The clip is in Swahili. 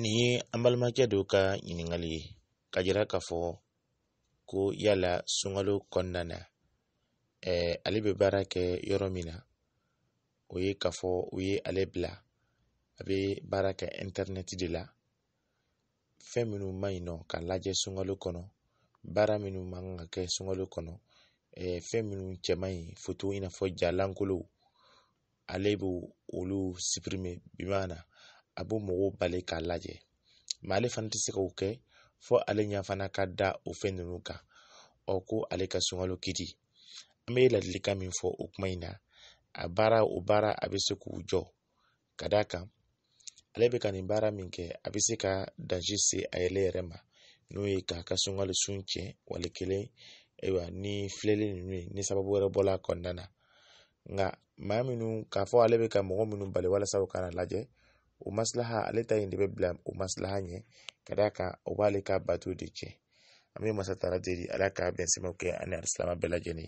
ni ye an balimakɛ do ka ɲiningali ye ka jira k'a fɔ ko yala sungalo kɔnna na eh, ale be baara kɛ yɔrɔ min na o ye k'a fɔ u ye ale bila a be baara kɛ de la fɛn minnu ma ɲi nɔ k'a lajɛ sungalo kɔnɔ baara minnu man ka kɛ sungalo kɔnɔ eh, fɛn minnu cɛ man ɲi i fɔ ale be olu bi na a b'o mɔgɔw bali k'a lajɛ ale fana tɛ se k'o kɛ fɔ ale ɲɛ fana ka da o fɛn ninnu kan ɔ ko ale ka sunkalo kidi an bɛ ladilikan min fɔ o kuma in na a baara o baara a bɛ se k'u jɔ ka d'a kan ale bɛ ka nin baara min kɛ a bɛ se ka danzi se a yɛrɛ yɛrɛ ma n'o ye k'a ka sunkalo sun tiɲɛ wali kelen ayiwa ni filɛli ninnu ye ni sababu wɛrɛ bɔla a kɔnɔna na nka maa minnu k'a fɔ ale bɛ ka mɔgɔ minnu bali walasa u kana lajɛ umaslaha leta indi beblam umaslaha nye kadaka ubali ka batu diche ami masataradiri alaka bensema ke ana arslama belajeni